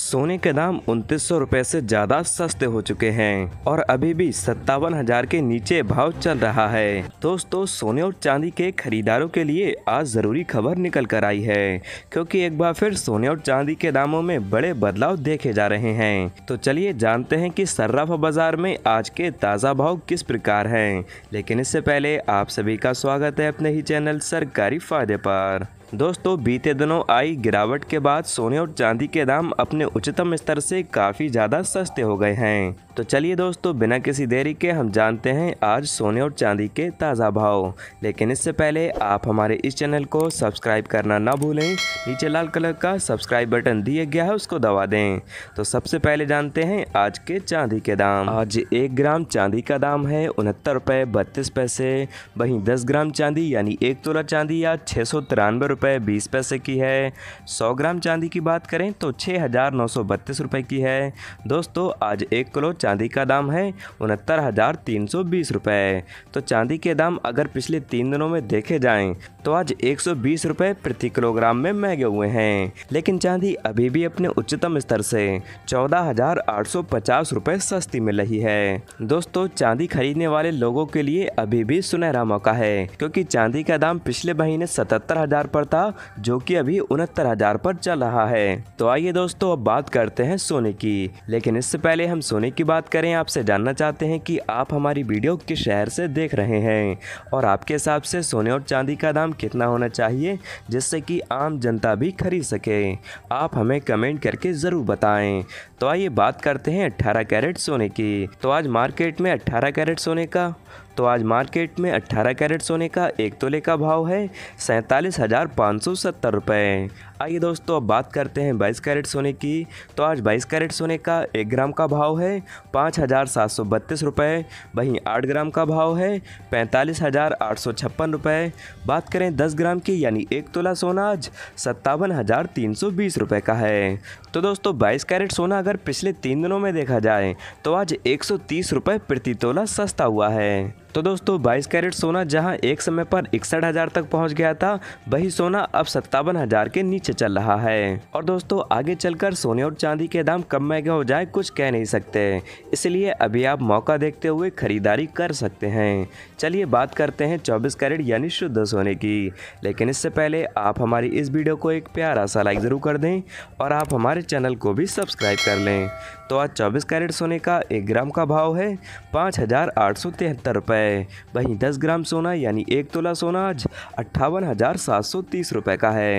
सोने के दाम उनतीस सौ रुपए से ज्यादा सस्ते हो चुके हैं और अभी भी सत्तावन हजार के नीचे भाव चल रहा है दोस्तों सोने और चांदी के खरीदारों के लिए आज जरूरी खबर निकल कर आई है क्योंकि एक बार फिर सोने और चांदी के दामों में बड़े बदलाव देखे जा रहे हैं तो चलिए जानते हैं कि सर्राफा बाजार में आज के ताज़ा भाव किस प्रकार हैं लेकिन इससे पहले आप सभी का स्वागत है अपने ही चैनल सरकारी फायदे पर दोस्तों बीते दिनों आई गिरावट के बाद सोने और चांदी के दाम अपने उच्चतम स्तर से काफ़ी ज़्यादा सस्ते हो गए हैं तो चलिए दोस्तों बिना किसी देरी के हम जानते हैं आज सोने और चांदी के ताज़ा भाव लेकिन इससे पहले आप हमारे इस चैनल को सब्सक्राइब करना ना भूलें नीचे लाल कलर का सब्सक्राइब बटन दिया गया है उसको दबा दें तो सबसे पहले जानते हैं आज के चांदी के दाम आज एक ग्राम चांदी का दाम है उनहत्तर रुपये बत्तीस पैसे वहीं दस ग्राम चांदी यानी एक तोला चांदी या छः सौ रुपये बीस पैसे की है सौ ग्राम चांदी की बात करें तो छः हज़ार नौ सौ बत्तीस रुपये की है दोस्तों आज एक किलो चांदी का दाम है उनहत्तर हज़ार तीन सौ बीस रुपये तो चांदी के दाम अगर पिछले तीन दिनों में देखे जाएं तो आज एक सौ बीस रुपये प्रति किलोग्राम में महंगे हुए हैं लेकिन चांदी अभी भी अपने उच्चतम स्तर से चौदह हजार आठ सौ पचास रुपये सस्ती मिल रही है दोस्तों चांदी खरीदने वाले लोगों के लिए अभी भी सुनहरा मौका है क्योंकि चांदी का दाम पिछले महीने सतहत्तर हजार पर था जो कि अभी उनहत्तर हजार पर चल रहा है तो आइए दोस्तों अब बात करते हैं सोने की लेकिन इससे पहले हम सोने की बात करें आपसे जानना चाहते हैं कि आप हमारी वीडियो किस शहर से देख रहे हैं और आपके हिसाब से सोने और चांदी का दाम कितना होना चाहिए जिससे कि आम जनता भी खरीद सके आप हमें कमेंट करके ज़रूर बताएं तो आइए बात करते हैं 18 कैरेट सोने की तो आज मार्केट में 18 कैरेट सोने का तो आज मार्केट में 18 कैरेट सोने का एक तोले का भाव है सैंतालीस हज़ार पाँच सौ सत्तर रुपये आइए दोस्तों अब बात करते हैं 22 कैरेट सोने की तो आज 22 कैरेट सोने का एक ग्राम का भाव है पाँच हज़ार सात सौ बत्तीस रुपये वहीं आठ ग्राम का भाव है पैंतालीस हज़ार आठ सौ छप्पन रुपये बात करें दस ग्राम की यानी एक तोला सोना आज सत्तावन हज़ार तीन सौ बीस रुपये का है तो दोस्तों बाईस कैरेट सोना अगर पिछले तीन दिनों में देखा जाए तो आज एक सौ तीस रुपये प्रति तोला सस्ता हुआ है तो दोस्तों 22 कैरेट सोना जहां एक समय पर इकसठ हजार तक पहुंच गया था वही सोना अब सत्तावन हजार के नीचे चल रहा है और दोस्तों आगे चलकर सोने और चांदी के दाम कम महंगे हो जाए कुछ कह नहीं सकते इसलिए अभी आप मौका देखते हुए खरीदारी कर सकते हैं चलिए बात करते हैं चौबीस कैरेट यानी शुद्ध सोने की लेकिन इससे पहले आप हमारी इस वीडियो को एक प्यारा सा लाइक ज़रूर कर दें और आप हमारे चैनल को भी सब्सक्राइब कर लें तो आज चौबीस कैरेट सोने का एक ग्राम का भाव है पाँच हज़ार आठ सौ तिहत्तर रुपये है वहीं दस ग्राम सोना यानी एक तोला सोना आज अट्ठावन हजार सात सौ तीस रुपये का है